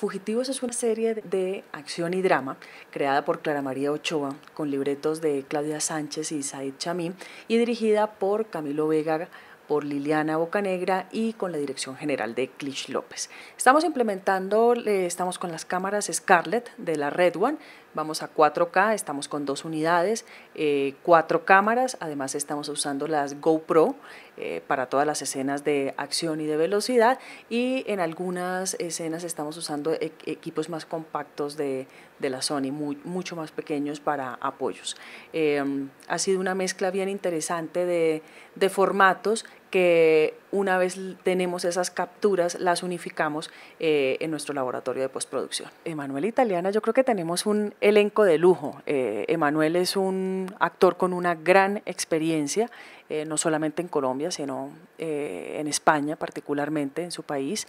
Fugitivos es una serie de acción y drama creada por Clara María Ochoa con libretos de Claudia Sánchez y Said Chamí y dirigida por Camilo Vega por Liliana Bocanegra y con la dirección general de Clich López. Estamos implementando, estamos con las cámaras Scarlett de la Red One, vamos a 4K, estamos con dos unidades, eh, cuatro cámaras, además estamos usando las GoPro eh, para todas las escenas de acción y de velocidad y en algunas escenas estamos usando e, equipos más compactos de, de la Sony, mucho más pequeños para apoyos. Eh, ha sido una mezcla bien interesante de, de formatos que una vez tenemos esas capturas, las unificamos eh, en nuestro laboratorio de postproducción. Emanuel Italiana, yo creo que tenemos un elenco de lujo. Eh, Emanuel es un actor con una gran experiencia, eh, no solamente en Colombia, sino en España particularmente, en su país.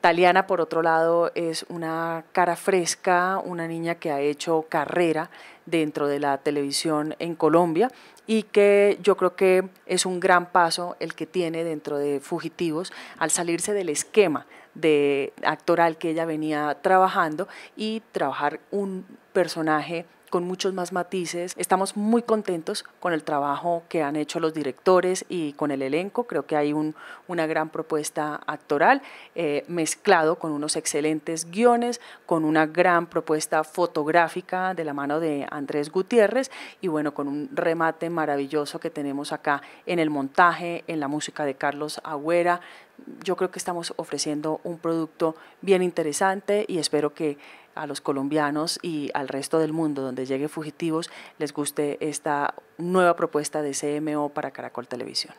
Taliana, por otro lado, es una cara fresca, una niña que ha hecho carrera dentro de la televisión en Colombia y que yo creo que es un gran paso el que tiene dentro de fugitivos al salirse del esquema de actoral que ella venía trabajando y trabajar un personaje con muchos más matices. Estamos muy contentos con el trabajo que han hecho los directores y con el elenco. Creo que hay una gran propuesta actoral eh, mezclado con unos excelentes guiones, con una gran propuesta fotográfica de la mano de Andrés Gutiérrez y bueno, con un remate maravilloso que tenemos acá en el montaje, en la música de Carlos Agüera. Yo creo que estamos ofreciendo un producto bien interesante y espero que a los colombianos y al resto del mundo donde lleguen fugitivos les guste esta nueva propuesta de CMO para Caracol Televisión.